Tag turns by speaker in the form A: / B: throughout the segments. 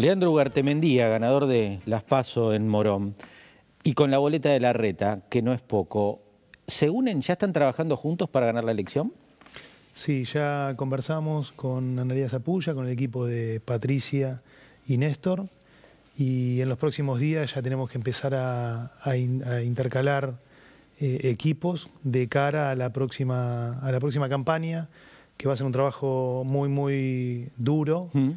A: Leandro Mendía, ganador de Las Paso en Morón, y con la boleta de la reta, que no es poco, ¿se unen? ¿Ya están trabajando juntos para ganar la elección?
B: Sí, ya conversamos con Analia Zapulla, con el equipo de Patricia y Néstor, y en los próximos días ya tenemos que empezar a, intercalar eh, equipos de cara a la, próxima, a la próxima campaña, que va a ser un trabajo muy, muy duro. Mm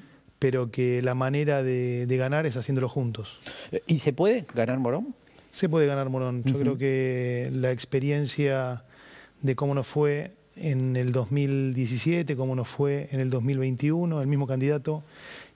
B: pero que la manera de, ganar es haciéndolo juntos. ¿Y se puede
A: ganar Morón?
B: Se puede ganar Morón. Yo creo que la experiencia de cómo nos fue en el 2017, cómo nos fue en el 2021, el mismo candidato,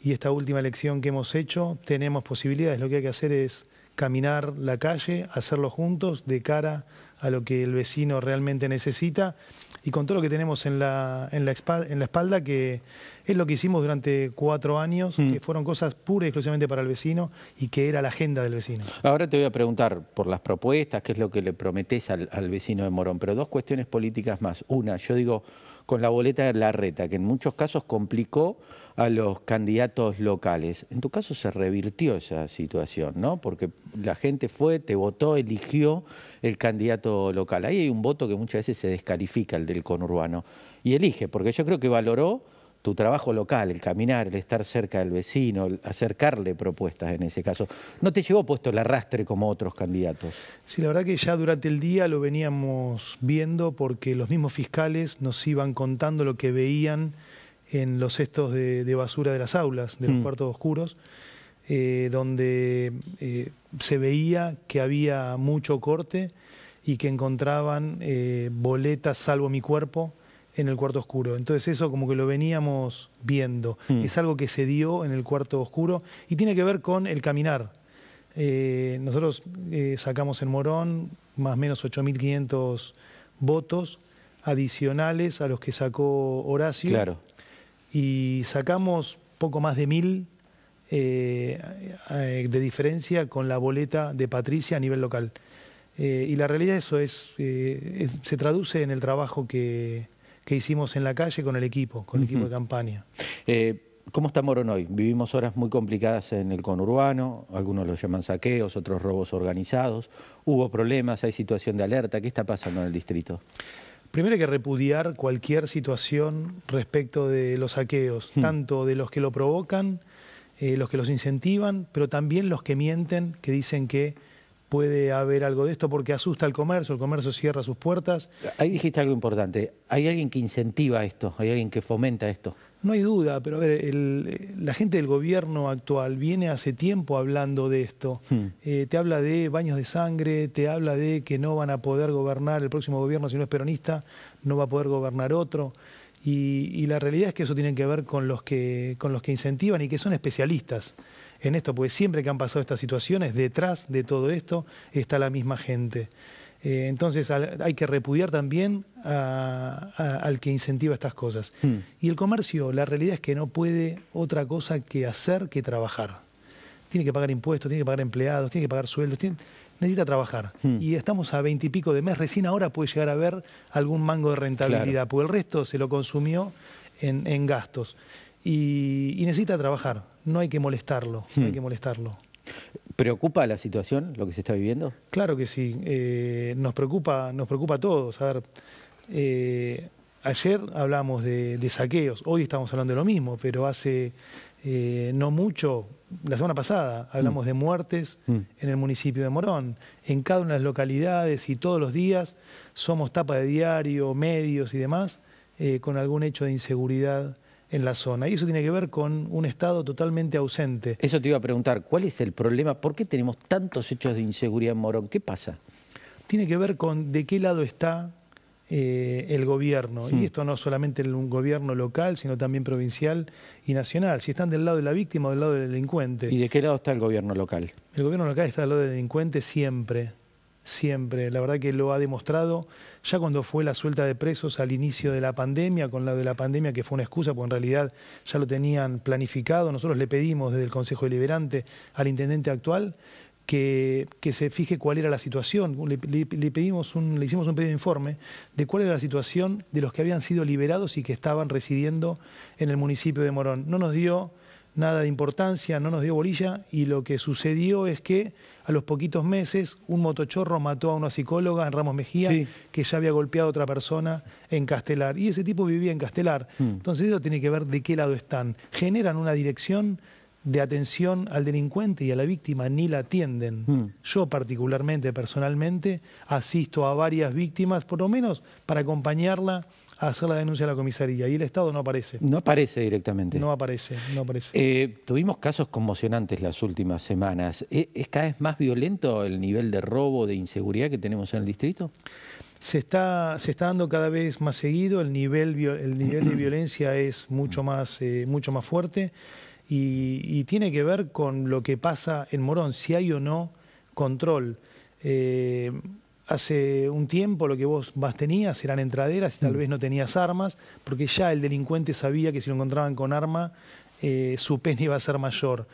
B: y esta última elección que hemos hecho, tenemos posibilidades. Lo que hay que hacer es caminar la calle, hacerlo juntos de cara a lo que el vecino realmente necesita y con todo lo que tenemos en la, en la, espalda, que es lo que hicimos durante cuatro años, mm. que fueron cosas pura y exclusivamente para el vecino y que era la agenda del vecino.
A: Ahora te voy a preguntar por las propuestas, qué es lo que le prometés al, al vecino de Morón, pero dos cuestiones políticas más. Una, yo digo con la boleta de la reta, que en muchos casos complicó a los candidatos locales. En tu caso se revirtió esa situación, ¿no? Porque la gente fue, te votó, eligió el candidato local. Ahí hay un voto que muchas veces se descalifica, el del conurbano, y elige, porque yo creo que valoró tu trabajo local, el caminar, el estar cerca del vecino, acercarle propuestas en ese caso, ¿no te llevó puesto el arrastre como otros candidatos?
B: Sí, la verdad que ya durante el día lo veníamos viendo porque los mismos fiscales nos iban contando lo que veían en los cestos de, basura de las aulas, de los mm. cuartos oscuros, eh, donde eh, se veía que había mucho corte y que encontraban eh, boletas salvo mi cuerpo en el cuarto oscuro. Entonces eso como que lo veníamos viendo. Hmm. Es algo que se dio en el cuarto oscuro y tiene que ver con el caminar. Eh, nosotros eh, sacamos en Morón más o menos 8.500 votos adicionales a los que sacó Horacio. Claro. Y sacamos poco más de mil eh, de diferencia con la boleta de Patricia a nivel local. y la realidad eso se traduce en el trabajo que, que hicimos en la calle con el equipo, con el equipo de campaña.
A: Eh, ¿Cómo está Morón hoy? Vivimos horas muy complicadas en el conurbano, algunos lo llaman saqueos, otros robos organizados. Hubo problemas, hay situación de alerta. ¿Qué está pasando en el distrito?
B: Primero hay que repudiar cualquier situación respecto de los saqueos, hmm. tanto de los que lo provocan, eh, los que los incentivan, pero también los que mienten, que dicen que puede haber algo de esto porque asusta al comercio, el comercio cierra sus puertas. Ahí dijiste algo importante, hay alguien que incentiva esto, hay alguien que fomenta esto. No hay duda, pero a ver, eh, la gente del gobierno actual viene hace tiempo hablando de esto. Hmm. Eh, te habla de baños de sangre, te habla de que no van a poder gobernar el próximo gobierno si no es peronista, no va a poder gobernar otro. Y, la realidad es que eso tiene que ver con los que, con los que incentivan y que son especialistas en esto, porque siempre que han pasado estas situaciones, detrás de todo esto está la misma gente. Eh, entonces hay que repudiar también al que incentiva estas cosas. Hmm. Y el comercio, la realidad es que no puede otra cosa que hacer que trabajar. Tiene que pagar impuestos, tiene que pagar empleados, tiene que pagar sueldos, necesita trabajar. Hmm. Y estamos a pico de mes, recién ahora puede llegar a ver algún mango de rentabilidad, Pues porque el resto se lo consumió en, gastos. y necesita trabajar no hay que molestarlo, no hay hmm. que molestarlo.
A: ¿Preocupa la situación, lo que se está viviendo?
B: Claro que sí, eh, nos, preocupa, nos preocupa a todos. Eh, ayer hablamos de, saqueos, hoy estamos hablando de lo mismo, pero hace eh, no mucho, la semana pasada, hablamos hmm. de muertes hmm. en el municipio de Morón. En cada una de las localidades y todos los días somos tapa de diario, medios y demás, con algún hecho de inseguridad en la zona. Y eso tiene que ver con un Estado totalmente ausente.
A: Eso te iba a preguntar, ¿cuál es el problema? ¿Por qué tenemos tantos hechos de inseguridad en Morón? ¿Qué pasa?
B: Tiene que ver con de qué lado está eh, el gobierno. Y hmm. esto no solamente un gobierno local, sino también provincial y nacional. Si están del lado de la víctima o del lado del delincuente. ¿Y de
A: qué lado está el gobierno local?
B: El gobierno local está del lado del delincuente siempre siempre. La verdad que lo ha demostrado ya cuando fue la suelta de presos al inicio de la pandemia, con la de la pandemia que fue una excusa, porque en realidad ya lo tenían planificado. Nosotros le pedimos desde el Consejo Deliberante al intendente actual que, se fije cuál era la situación. Le, pedimos un, le hicimos un pedido de informe de cuál era la situación de los que habían sido liberados y que estaban residiendo en el municipio de Morón. No nos dio nada de importancia, no nos dio bolilla y lo que sucedió es que a los poquitos meses un motochorro mató a una psicóloga en Ramos Mejía que ya había golpeado a otra persona en Castelar y ese tipo vivía en Castelar. Hmm. Entonces eso tiene que ver de qué lado están. Generan una dirección de atención al delincuente y a la víctima, ni la atienden. Hmm. Yo particularmente, personalmente, asisto a varias víctimas, por lo menos para acompañarla a hacer la denuncia a la comisaría y el Estado no aparece. No
A: aparece directamente. No
B: aparece, no aparece.
A: Eh, tuvimos casos conmocionantes las últimas semanas. ¿E-, ¿Es cada vez más violento el nivel de robo,
B: de inseguridad que tenemos en el distrito? Se está, se está dando cada vez más seguido, el nivel, el nivel de violencia es mucho más, eh, mucho más fuerte y, tiene que ver con lo que pasa en Morón, si hay o no control. Eh, hace un tiempo lo que vos más tenías eran entraderas y tal mm. vez no tenías armas, porque ya el delincuente sabía que si lo encontraban con arma, eh, su pena iba a ser mayor.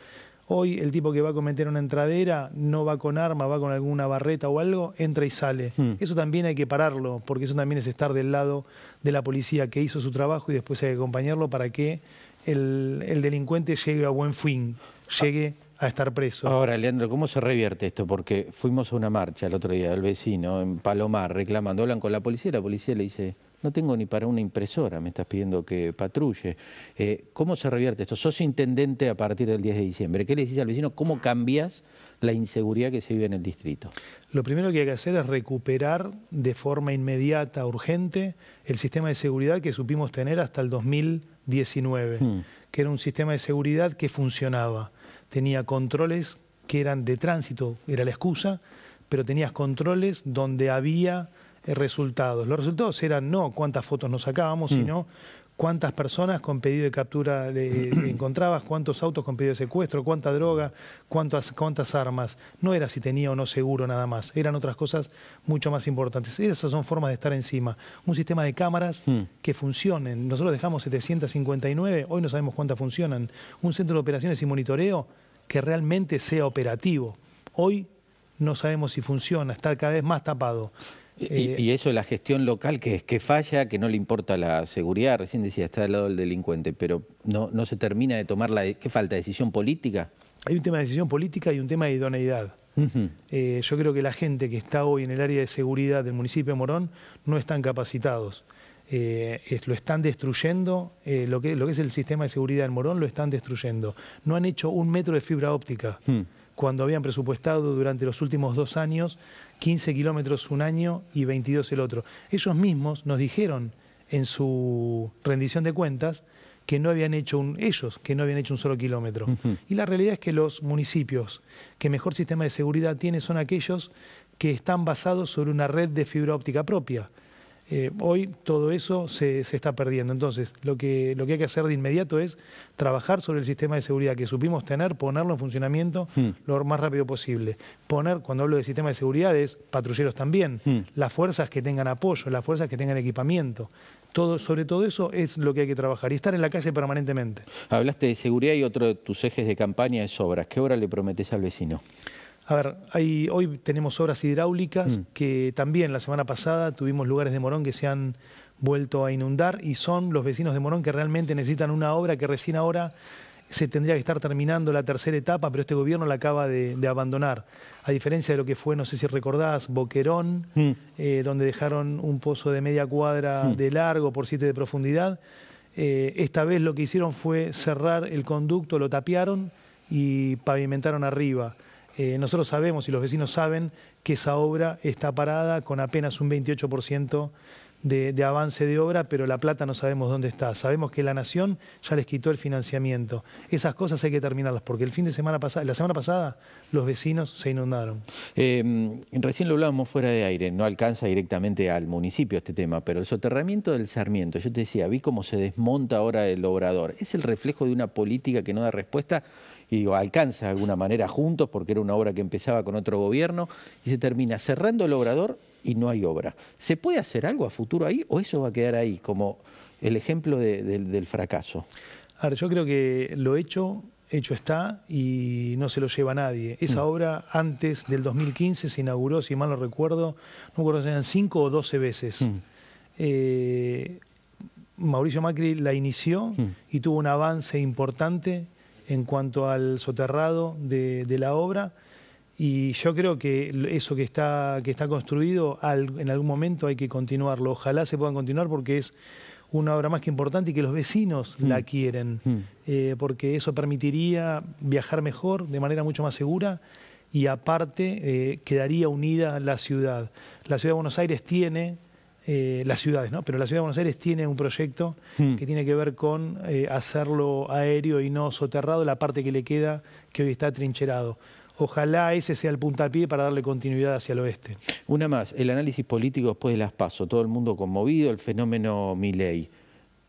B: Hoy el tipo que va a cometer una entradera no va con arma, va con alguna barreta o algo, entra y sale. Mm. Eso también hay que pararlo, porque eso también es estar del lado de la policía que hizo su trabajo y después hay que acompañarlo para que el, el delincuente llegue a buen fin, llegue a estar preso. Ahora,
A: Leandro, ¿cómo se revierte esto? Porque fuimos a una marcha el otro día del vecino en Palomar reclamando, hablan con la policía, ...y la policía le dice, no tengo ni para una impresora, me estás pidiendo que patrulle. Eh, ¿Cómo se revierte esto? Sos intendente a partir del 10 de diciembre. ¿Qué le decís al vecino? ¿Cómo cambias la inseguridad que se vive en el distrito?
B: Lo primero que hay que hacer es recuperar de forma inmediata, urgente, el sistema de seguridad que supimos tener hasta el 2019, hmm. que era un sistema de seguridad que funcionaba tenía controles que eran de tránsito, era la excusa, pero tenías controles donde había eh, resultados. Los resultados eran no cuántas fotos nos sacábamos, mm. sino cuántas personas con pedido de captura le, encontrabas, cuántos autos con pedido de secuestro, cuánta droga, cuántas, cuántas armas. No era si tenía o no seguro nada más, eran otras cosas mucho más importantes. Esas son formas de estar encima. Un sistema de cámaras hmm. que funcionen. Nosotros dejamos 759, hoy no sabemos cuántas funcionan. Un centro de operaciones y monitoreo que realmente sea operativo. Hoy no sabemos si funciona, está cada vez más tapado. Y, eh, y,
A: eso, la gestión local, que es que falla, que no le importa la seguridad, recién decía, está al lado del delincuente, pero no, no se termina de tomar la... ¿Qué falta? ¿Decisión política?
B: Hay un tema de decisión política y un tema de idoneidad. Eh, yo creo que la gente que está hoy en el área de seguridad del municipio de Morón no están capacitados. Eh, lo están destruyendo, lo, que, es el sistema de seguridad del Morón lo están destruyendo. No han hecho un metro de fibra óptica. Hmm cuando habían presupuestado durante los últimos dos años 15 kilómetros un año y 22 el otro. Ellos mismos nos dijeron en su rendición de cuentas que no habían hecho un, ellos, que no habían hecho un solo kilómetro. Y la realidad es que los municipios que mejor sistema de seguridad tienen son aquellos que están basados sobre una red de fibra óptica propia. Eh, hoy todo eso se, está perdiendo. Entonces, lo que, lo que hay que hacer de inmediato es trabajar sobre el sistema de seguridad que supimos tener, ponerlo en funcionamiento hmm. lo más rápido posible. Poner, cuando hablo de sistema de seguridad, es patrulleros también, hmm. las fuerzas que tengan apoyo, las fuerzas que tengan equipamiento. Todo, sobre todo eso es lo que hay que trabajar y estar en la calle permanentemente.
A: Hablaste de seguridad y otro de tus ejes de campaña es obras. ¿Qué obra le prometes al vecino?
B: A ver, hoy tenemos obras hidráulicas mm. que también la semana pasada tuvimos lugares de Morón que se han vuelto a inundar y son los vecinos de Morón que realmente necesitan una obra que recién ahora se tendría que estar terminando la tercera etapa, pero este gobierno la acaba de, abandonar. A diferencia de lo que fue, no sé si recordás, Boquerón, mm. eh, donde dejaron un pozo de media cuadra mm. de largo por siete de profundidad. Eh, esta vez lo que hicieron fue cerrar el conducto, lo tapiaron y pavimentaron arriba. Eh, nosotros sabemos y los vecinos saben que esa obra está parada con apenas un 28% de, avance de obra, pero la plata no sabemos dónde está. Sabemos que la Nación ya les quitó el financiamiento. Esas cosas hay que terminarlas, porque el fin de semana la semana pasada, los vecinos se inundaron.
A: Em, recién lo hablábamos fuera de aire, no alcanza directamente al municipio este tema, pero el soterramiento del Sarmiento, yo te decía, vi cómo se desmonta ahora el obrador. ¿Es el reflejo de una política que no da respuesta y alcanza de alguna manera juntos, porque era una obra que empezaba con otro gobierno, y se termina cerrando el obrador y no hay obra. ¿Se puede hacer algo a futuro ahí o eso va a quedar ahí como el ejemplo del fracaso?
B: A ver, yo creo que lo hecho, hecho está y no se lo lleva nadie. Esa mm. obra antes del 2015 se inauguró, si mal no recuerdo, no recuerdo si eran 5 o 12 veces. Mm. Eh, Mauricio Macri la inició mm. y tuvo un avance importante en cuanto al soterrado de, la obra. Y yo creo que eso que está, que está construido en algún momento hay que continuarlo. Ojalá se puedan continuar porque es una obra más que importante y que los vecinos mm. la quieren, mm. eh, porque eso permitiría viajar mejor, de manera mucho más segura y aparte eh, quedaría unida la ciudad. La ciudad de Buenos Aires tiene eh, las ciudades, ¿no? Pero la ciudad de Buenos Aires tiene un proyecto hmm. que tiene que ver con eh, hacerlo aéreo y no soterrado, la parte que le queda, que hoy está trincherado. Ojalá ese sea el puntapié para darle continuidad hacia el oeste.
A: Una más, el análisis político después de las PASO, todo el mundo conmovido, el fenómeno Milei.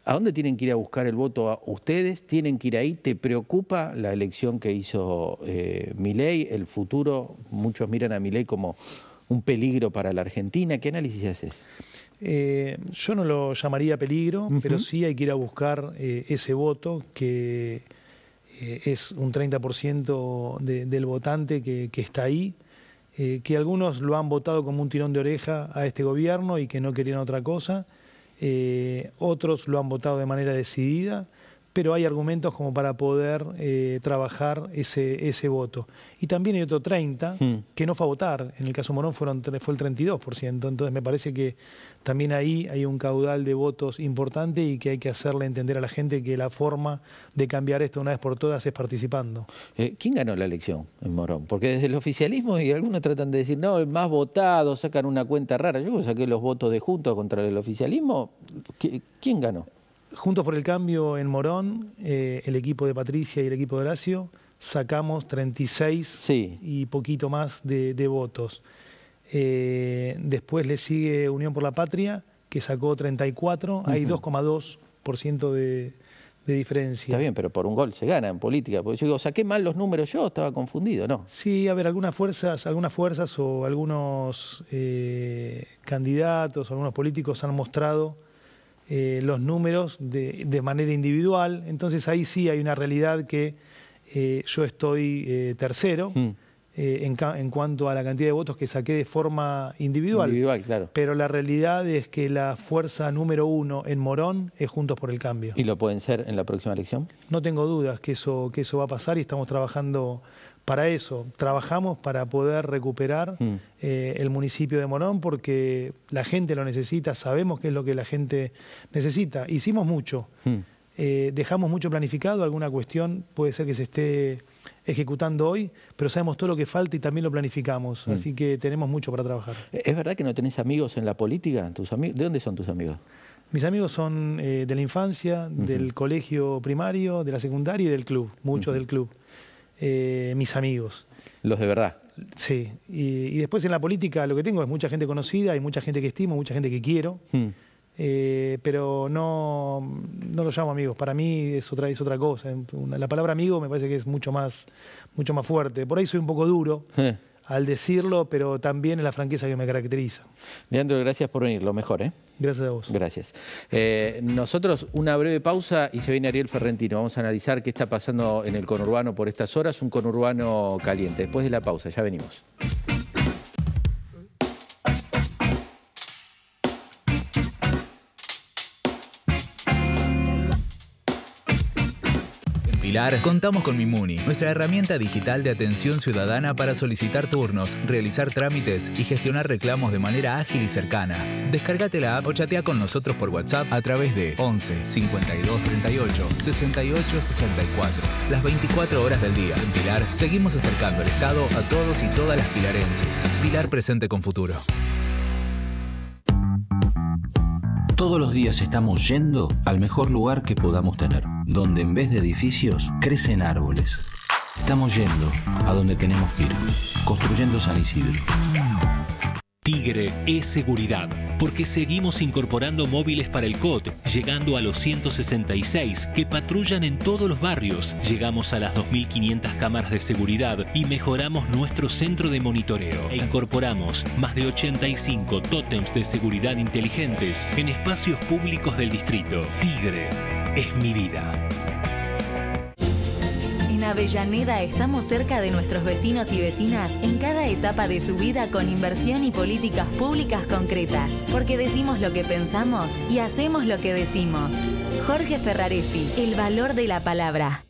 A: ¿A dónde tienen que ir a buscar el voto a ustedes? ¿Tienen que ir ahí? ¿Te preocupa la elección que hizo eh, Milei? ¿El futuro? Muchos miran a Milei como un peligro para la Argentina. ¿Qué análisis haces?
B: Eh, yo no lo llamaría peligro, pero sí hay que ir a buscar eh, ese voto que eh, es un 30% del votante que, que está ahí, que algunos lo han votado como un tirón de oreja a este gobierno y que no querían otra cosa, otros lo han votado de manera decidida pero hay argumentos como para poder eh, trabajar ese, ese voto. Y también hay otro 30 hmm. que no fue a votar, en el caso Morón fueron, fue el 32%, entonces me parece que también ahí hay un caudal de votos importante y que hay que hacerle entender a la gente que la forma de cambiar esto una vez por todas es participando.
A: Eh, ¿Quién ganó la elección en Morón? Porque desde el oficialismo y algunos tratan de decir, no, el más votado, sacan una cuenta rara. Yo saqué los votos de Juntos contra el oficialismo. ¿Quién
B: ganó? Juntos por el Cambio en Morón, eh, el equipo de Patricia y el equipo de Horacio, sacamos 36 y poquito más de, votos. Eh, después le sigue Unión por la Patria, que sacó 34. Hay 2,2% de, de diferencia. Está
A: bien, pero por un gol se gana en política. Porque yo digo, saqué
B: mal los números yo, estaba confundido, ¿no? Sí, a ver, algunas fuerzas, algunas fuerzas o algunos eh, candidatos, algunos políticos han mostrado eh, los números de, manera individual. Entonces ahí sí hay una realidad que eh, yo estoy eh, tercero. Hmm. En, cuanto a la cantidad de votos que saqué de forma individual. claro. Pero la realidad es que la fuerza número uno en Morón es Juntos por el Cambio. ¿Y
A: lo pueden ser en la próxima elección?
B: No tengo dudas que eso, que eso va a pasar y estamos trabajando para eso trabajamos para poder recuperar mm. eh, el municipio de Morón porque la gente lo necesita, sabemos qué es lo que la gente necesita. Hicimos mucho, mm. eh, dejamos mucho planificado, alguna cuestión puede ser que se esté ejecutando hoy, pero sabemos todo lo que falta y también lo planificamos, mm. así que tenemos mucho para trabajar. ¿Es
A: verdad que no tenés amigos en la política? ¿De dónde son tus amigos?
B: Mis amigos son eh, de la infancia, del colegio primario, de la secundaria y del club, muchos del club. Eh, mis amigos. Los de verdad. Sí, y, después en la política lo que tengo es mucha gente conocida hay mucha gente que estimo, mucha gente que quiero, hmm. eh, pero no, no los llamo amigos, para mí es otra, es otra cosa. La palabra amigo me parece que es mucho más, mucho más fuerte. Por ahí soy un poco duro. Eh al decirlo, pero también es la franqueza que me caracteriza.
A: Leandro, gracias por venir, lo mejor, ¿eh? Gracias a vos. Gracias. Eh, nosotros una breve pausa y se viene Ariel Ferrentino. Vamos a analizar qué está pasando en el conurbano por estas horas, un conurbano caliente. Después de la pausa, ya venimos.
C: Pilar, contamos con Mimuni, nuestra herramienta digital de atención ciudadana para solicitar turnos, realizar trámites y gestionar reclamos de manera ágil y cercana. Descárgate la app o chatea con nosotros por WhatsApp a través de 11 52 38 68 64. Las 24 horas del día en Pilar seguimos acercando el Estado a todos y todas las pilarenses. Pilar presente con futuro. Todos los días estamos yendo al mejor lugar que podamos tener donde en vez de edificios crecen árboles. Estamos yendo a donde tenemos que ir, construyendo San Isidro. Tigre es seguridad, porque seguimos incorporando móviles para el COT, llegando a los 166 que patrullan en todos los barrios. Llegamos a las 2.500 cámaras de seguridad y mejoramos nuestro centro de monitoreo. E incorporamos más de 85 tótems de seguridad inteligentes en espacios públicos del distrito.
B: Tigre es mi vida.
C: En Avellaneda estamos cerca de nuestros vecinos y vecinas en cada etapa de su vida con inversión y políticas públicas concretas, porque decimos lo que pensamos y hacemos lo que decimos. Jorge Ferraresi, el valor de la palabra.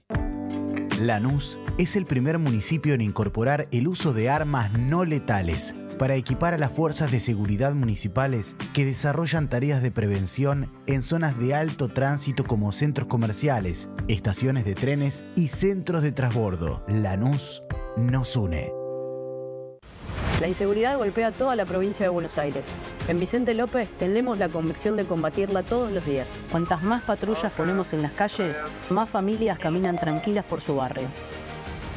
C: Lanús
A: es el primer municipio en incorporar el uso de armas no letales para equipar a las fuerzas de seguridad municipales que desarrollan tareas de prevención en zonas de alto tránsito como centros comerciales, estaciones de trenes y centros de transbordo. Lanús nos une.
C: La inseguridad golpea toda la provincia de Buenos Aires. En Vicente López tenemos la convicción de combatirla todos los días. Cuantas más patrullas ponemos en las calles, más familias caminan tranquilas por su barrio.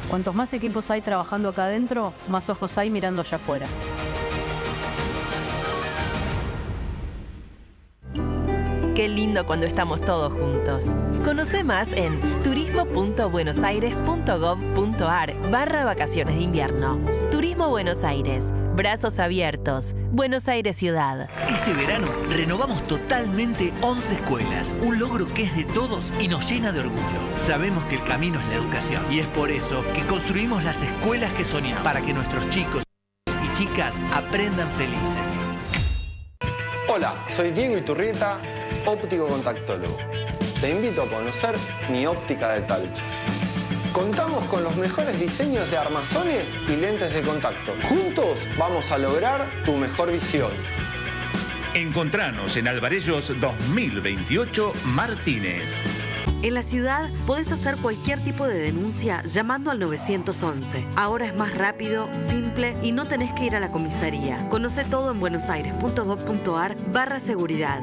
C: Cuantos más equipos hay trabajando acá adentro, más ojos hay mirando allá afuera. Qué lindo cuando estamos todos juntos. Conoce más en turismo.buenosaires.gov.ar barra vacaciones de invierno. Turismo Buenos Aires Brazos abiertos. Buenos Aires Ciudad.
A: Este verano renovamos totalmente 11 escuelas, un logro que es de todos y nos llena de orgullo. Sabemos que el camino es la educación y es por eso que construimos las escuelas que soñamos para que nuestros chicos y chicas aprendan
C: felices. Hola, soy Diego Iturrieta, óptico contactólogo. Te invito a conocer mi óptica de tal. Contamos con los mejores diseños de armazones y lentes de contacto. Juntos vamos a lograr tu mejor visión. Encontranos en Alvarellos 2028 Martínez. En la ciudad podés hacer cualquier tipo de denuncia llamando al 911. Ahora es más rápido, simple y no tenés que ir a la comisaría. Conoce todo en buenosaires.gov.ar barra seguridad.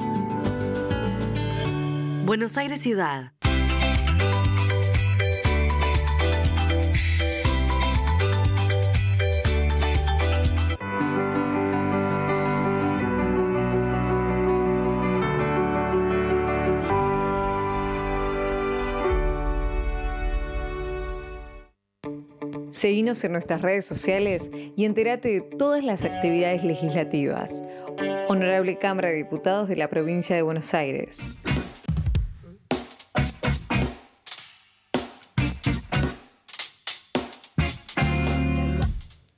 C: Buenos Aires Ciudad.
A: Seguinos en nuestras redes sociales y entérate de todas las actividades legislativas. Honorable Cámara de Diputados de la Provincia de Buenos Aires.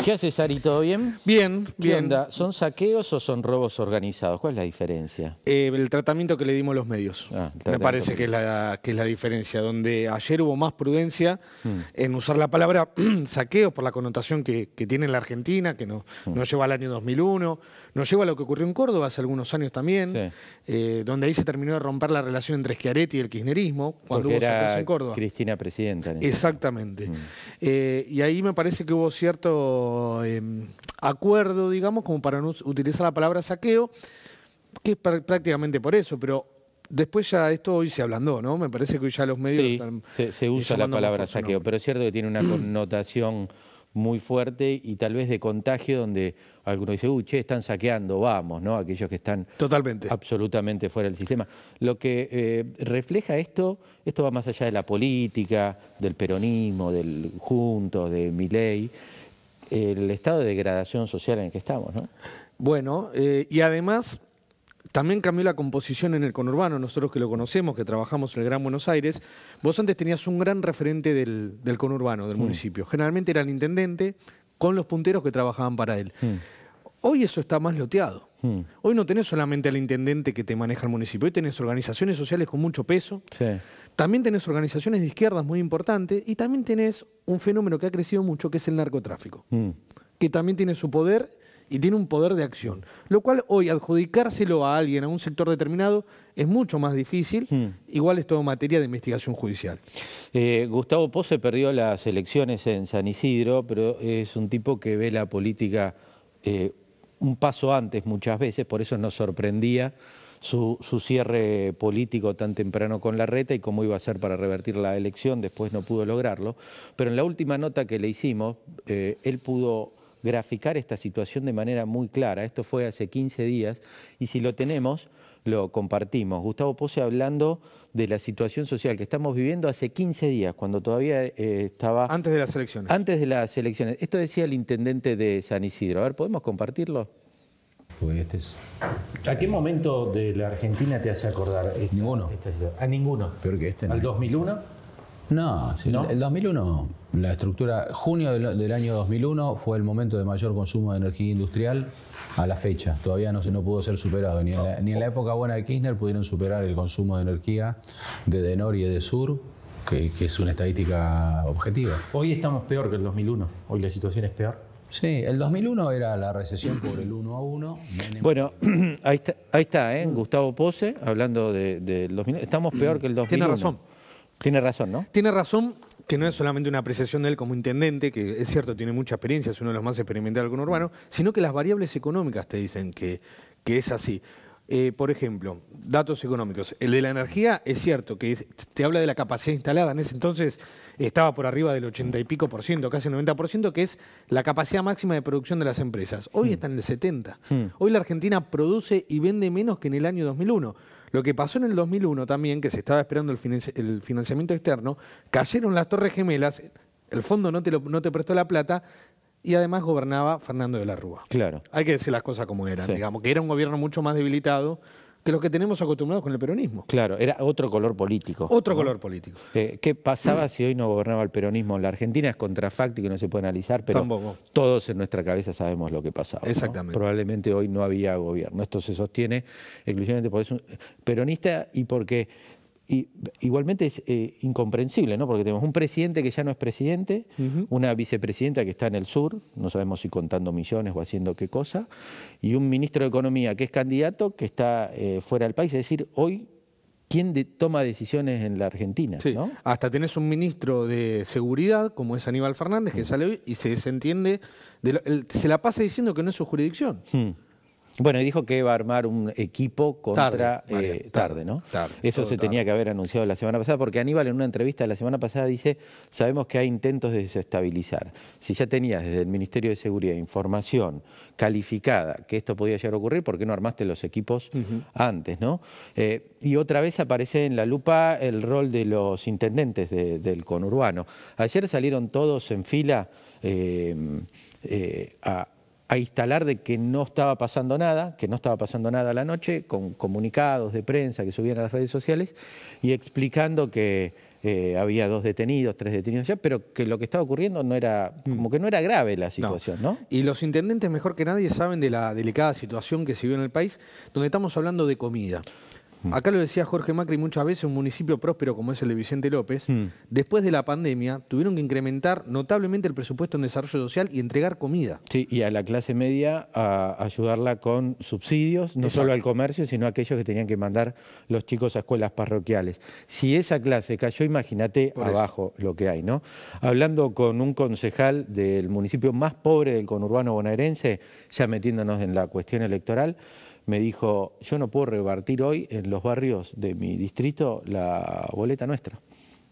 A: ¿Qué haces, Sari? ¿Todo bien?
C: Bien, bien. ¿Son
A: saqueos o son robos organizados? ¿Cuál es la diferencia?
C: Eh, el tratamiento que le dimos a los medios. Ah, me parece que es, la, diferencia. Donde ayer hubo más prudencia hmm. en usar la palabra saqueo, por la connotación que, que tiene la Argentina, que no, hmm. nos lleva al año 2001, nos lleva a lo que ocurrió en Córdoba hace algunos años también, eh, donde ahí se terminó de romper la relación entre Schiaretti y el kirchnerismo, cuando hubo saqueos en Córdoba.
A: Cristina presidenta.
C: Exactamente. Hmm. Eh, y ahí me parece que hubo cierto Em, acuerdo, digamos, como para no utilizar la palabra saqueo, que es prácticamente por eso, pero después ya esto hoy se ablandó, ¿no? Me parece que hoy ya los medios están...
A: Se, eh, usa la palabra saqueo, pero es cierto que tiene una connotación muy fuerte y tal vez de contagio donde algunos dicen, uy, che, están saqueando, vamos, ¿no? Aquellos que están Totalmente. absolutamente fuera del sistema. Lo que eh, refleja esto, esto va más allá de la política, del peronismo, del
C: juntos, de mi ley el estado de degradación social en el que estamos. ¿no? Bueno, eh, y además también cambió la composición en el conurbano, nosotros que lo conocemos, que trabajamos en el Gran Buenos Aires, vos antes tenías un gran referente del, conurbano, del hmm. municipio. Generalmente era el intendente con los punteros que trabajaban para él. Hmm. Hoy eso está más loteado. Hmm. Hoy no tenés solamente al intendente que te maneja el municipio, hoy tenés organizaciones sociales con mucho peso, también tenés organizaciones de izquierdas muy importantes y también tenés un fenómeno que ha crecido mucho que es el narcotráfico, hmm. que también tiene su poder y tiene un poder de acción. Lo cual hoy adjudicárselo a alguien, a un sector determinado, es mucho más difícil. Hmm. Igual es todo materia de investigación judicial.
A: Eh, Gustavo Pose perdió las elecciones en San Isidro, pero es un tipo que ve la política... Eh, un paso antes muchas veces, por eso nos sorprendía su, cierre político tan temprano con la reta y cómo iba a ser para revertir la elección, después no pudo lograrlo. Pero en la última nota que le hicimos, eh, él pudo graficar esta situación de manera muy clara. Esto fue hace 15 días y si lo tenemos, lo compartimos. Gustavo Pose hablando de la situación social que estamos viviendo hace 15 días, cuando todavía eh, estaba... Antes de las elecciones. Antes de las elecciones. Esto decía el intendente de San Isidro. A ver, ¿podemos compartirlo? ¿A qué momento de la Argentina te hace acordar? Esta, ninguno.
C: a ninguno. que este. ¿Al
A: 2001?
C: No, el 2001, la estructura, junio del, año 2001 fue el momento de mayor consumo de energía industrial a la fecha. Todavía no, se, no pudo ser superado. Ni, en la, época buena de Kirchner pudieron superar el consumo de energía de Denor y de Sur, que, es una estadística objetiva. Hoy
A: estamos peor que el 2001. Hoy la situación es peor.
C: Sí, el 2001 era la recesión por el 1 a 1.
A: Bueno, ahí está, ahí está ¿eh? Gustavo Pose hablando del de 2001.
C: Estamos peor que el 2001. Tiene razón. Tiene razón, ¿no? Tiene razón que no es solamente una apreciación de él como intendente, que es cierto, tiene mucha experiencia, es uno de los más experimentados con Urbano, sino que las variables económicas te dicen que, que es así. Eh, por ejemplo, datos económicos. El de la energía es cierto que te habla de la capacidad instalada. En ese entonces estaba por arriba del 80 y pico por ciento, casi 90 por ciento, que es la capacidad máxima de producción de las empresas. Hoy hmm. está en el 70. Hmm. Hoy la Argentina produce y vende menos que en el año 2001. Lo que pasó en el 2001 también, que se estaba esperando el, financiamiento externo, cayeron las Torres Gemelas, el fondo no te, prestó la plata, y además gobernaba Fernando de la Rúa. Claro. Hay que decir las cosas como eran, digamos, que era un gobierno mucho más debilitado que lo que tenemos acostumbrados con el peronismo. Claro, era
A: otro color político. Otro color político. Eh, ¿Qué pasaba si hoy no gobernaba el peronismo la Argentina? Es contrafáctico y no se puede analizar, pero todos en nuestra cabeza sabemos lo que pasaba. Exactamente. Probablemente hoy no había gobierno. Esto se sostiene exclusivamente por eso peronista y porque y igualmente es eh, incomprensible, ¿no? Porque tenemos un presidente que ya no es presidente, una vicepresidenta que está en el sur, no sabemos si contando millones o haciendo qué cosa, y un ministro de Economía que es candidato, que está eh, fuera del país. Es decir, hoy, ¿quién
C: toma decisiones en la Argentina? Hasta tenés un ministro de Seguridad, como es Aníbal Fernández, que sale hoy y se desentiende, se la pasa diciendo que no es su jurisdicción. Hmm. Bueno, y dijo que iba a armar un equipo contra
A: tarde, eh, ¿no? Eso se tenía que haber anunciado la semana pasada, porque Aníbal en una entrevista la semana pasada dice, sabemos que hay intentos de desestabilizar. Si ya tenías desde el Ministerio de Seguridad información calificada que esto podía llegar a ocurrir, ¿por qué no armaste los equipos antes, no? Eh, y otra vez aparece en la lupa el rol de los intendentes del conurbano. Ayer salieron todos en fila eh, a a instalar de que no estaba pasando nada, que no estaba pasando nada la noche, con comunicados de prensa que subían a las redes sociales y explicando que eh, había dos detenidos, tres detenidos ya, pero que lo que estaba ocurriendo
C: no era, mm. como que no era grave la situación, ¿no? Y los intendentes, mejor que nadie, saben de la delicada situación que se vive en el país, donde estamos hablando de comida. Mm. Acá lo decía Jorge Macri muchas veces, un municipio próspero como es el de Vicente López, mm. después de la pandemia tuvieron que incrementar notablemente el presupuesto en desarrollo social y entregar comida. Sí, y a la clase media a ayudarla
A: con subsidios, no solo al comercio, sino a aquellos que tenían que mandar los chicos a escuelas parroquiales. Si esa clase cayó, imagínate abajo lo que hay, ¿no? Hablando con un concejal del municipio más pobre del conurbano bonaerense, ya metiéndonos en la cuestión electoral, me dijo, yo no puedo repartir hoy en los barrios de mi distrito la boleta nuestra.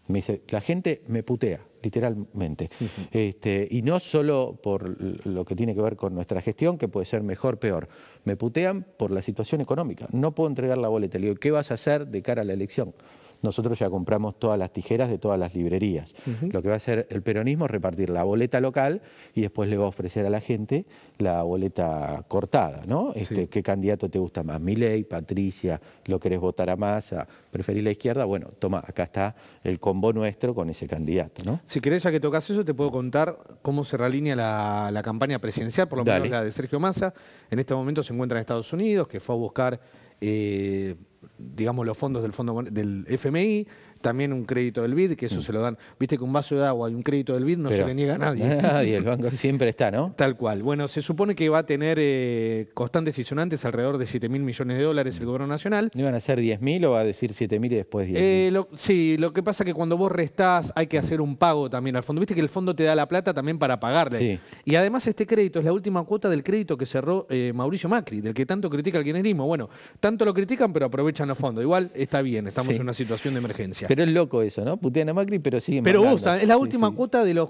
A: Me dice, la gente me putea, literalmente. Este, y no solo por lo que tiene que ver con nuestra gestión, que puede ser mejor, peor. Me putean por la situación económica. No puedo entregar la boleta. Le digo, ¿qué vas a hacer de cara a la elección? nosotros ya compramos todas las tijeras de todas las librerías. Lo que va a hacer el peronismo es repartir la boleta local y después le va a ofrecer a la gente la boleta cortada, ¿no? Este, ¿Qué candidato te gusta más? Milei, Patricia, lo querés votar a Massa, preferís la
C: izquierda, bueno, toma, acá está el combo nuestro con ese candidato, ¿no? Si querés, ya que tocas eso, te puedo contar cómo se realinea la, campaña presidencial, por lo menos la de Sergio Massa. En este momento se encuentra en Estados Unidos, que fue a buscar... Eh, digamos, los fondos del, fondo, del FMI, también un crédito del BID, que eso mm. se lo dan. Viste que un vaso de agua y un crédito del BID no se le niega a nadie. nadie, el banco siempre está, ¿no? Tal cual. Bueno, se supone que va a tener eh, constantes y sonantes alrededor de 7 mil millones de dólares el gobierno nacional. ¿No iban a ser 10 mil o va a decir 7 mil y después 10 eh, Sí, lo que pasa es que cuando vos restás hay que mm. hacer un pago también al fondo. Viste que el fondo te da la plata también para pagarle. Y además este crédito es la última cuota del crédito que cerró eh, Mauricio Macri, del que tanto critica el kirchnerismo. Bueno, tanto lo critican pero aprovechan los fondos. Igual está bien, estamos en una situación de emergencia. Pero
A: es loco eso, ¿no? Putean Macri, pero siguen Pero es la última
C: cuota de los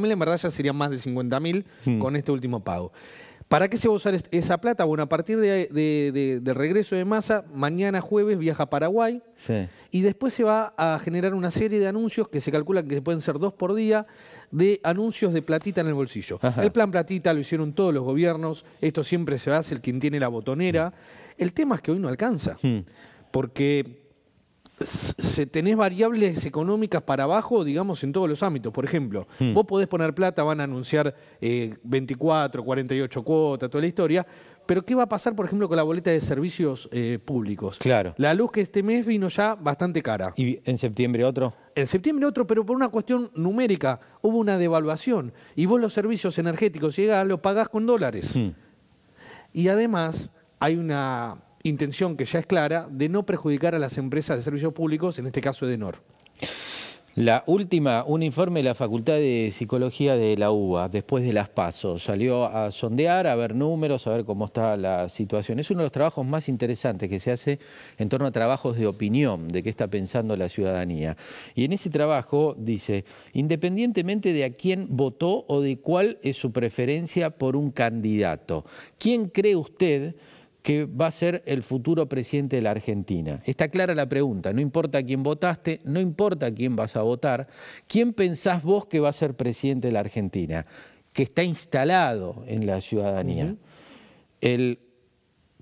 C: mil, en verdad ya serían más de 50.000 hmm. con este último pago. ¿Para qué se va a usar esa plata? Bueno, a partir de, regreso de masa, mañana jueves viaja a Paraguay y después se va a generar una serie de anuncios que se calculan que pueden ser dos por día, de anuncios de platita en el bolsillo. El plan platita lo hicieron todos los gobiernos, esto siempre se hace el quien tiene la botonera. Hmm. El tema es que hoy no alcanza, hmm. porque se tenés variables económicas para abajo, digamos, en todos los ámbitos. Por ejemplo, hmm. vos podés poner plata, van a anunciar 24, eh, 48 cuotas, toda la historia, pero ¿qué va a pasar, por ejemplo, con la boleta de servicios eh, públicos? Claro. La luz que este mes vino ya bastante cara. ¿Y en septiembre otro? En septiembre otro, pero por una cuestión numérica. Hubo una devaluación y vos los servicios energéticos, si los pagás con dólares. Hmm. Y además hay una intención que ya es clara de no perjudicar a las empresas de servicios públicos, en este caso Edenor.
A: La última, un informe de la Facultad de Psicología de la UBA, después de las pasos, salió a sondear, a ver números, a ver cómo está la situación. Es uno de los trabajos más interesantes que se hace en torno a trabajos de opinión, de qué está pensando la ciudadanía. Y en ese trabajo dice, independientemente de a quién votó o de cuál es su preferencia por un candidato, ¿quién cree usted? que va a ser el futuro presidente de la Argentina. Está clara la pregunta, no importa quién votaste, no importa quién vas a votar, ¿quién pensás vos que va a ser presidente de la Argentina? Que está instalado en la ciudadanía. El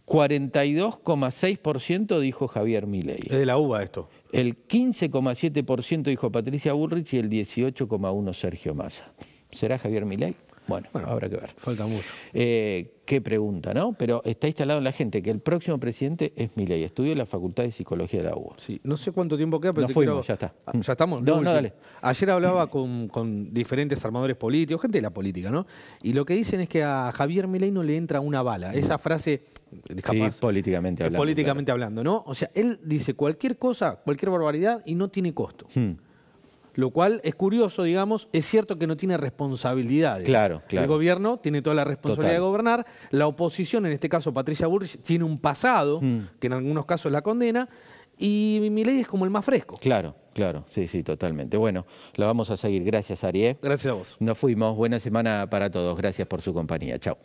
A: 42,6% dijo Javier Milei. Es de la UBA esto. El 15,7% dijo Patricia Bullrich y el 18,1% Sergio Massa. ¿Será Javier Milei? Bueno, habrá que ver. Falta mucho. Eh, qué pregunta, ¿no? Pero está instalado en la gente que el próximo presidente es Milei. Estudio en la Facultad de Psicología de la U. Sí, no
C: sé cuánto tiempo queda, pero fuimos, ya está. Ah, ¿Ya estamos? No, no, dale. Ayer hablaba con, diferentes armadores políticos, gente de la política, ¿no? Y lo que dicen es que a Javier Milei no le entra una bala. Esa frase... Eh, sí, políticamente hablando. Políticamente hablando, ¿no? O sea, él dice cualquier cosa, cualquier barbaridad y no tiene costo. Hmm lo cual es curioso, digamos, es cierto que no tiene responsabilidades. Claro, claro. El gobierno tiene toda la responsabilidad de gobernar, la oposición, en este caso Patricia Burrich, tiene un pasado mm. que en algunos casos la condena, y mi ley es como el más fresco.
A: Claro, claro, sí, sí, totalmente. Bueno, la vamos a seguir. Gracias, Arié. Gracias a vos. Nos fuimos. Buena semana para todos. Gracias por su compañía. Chao.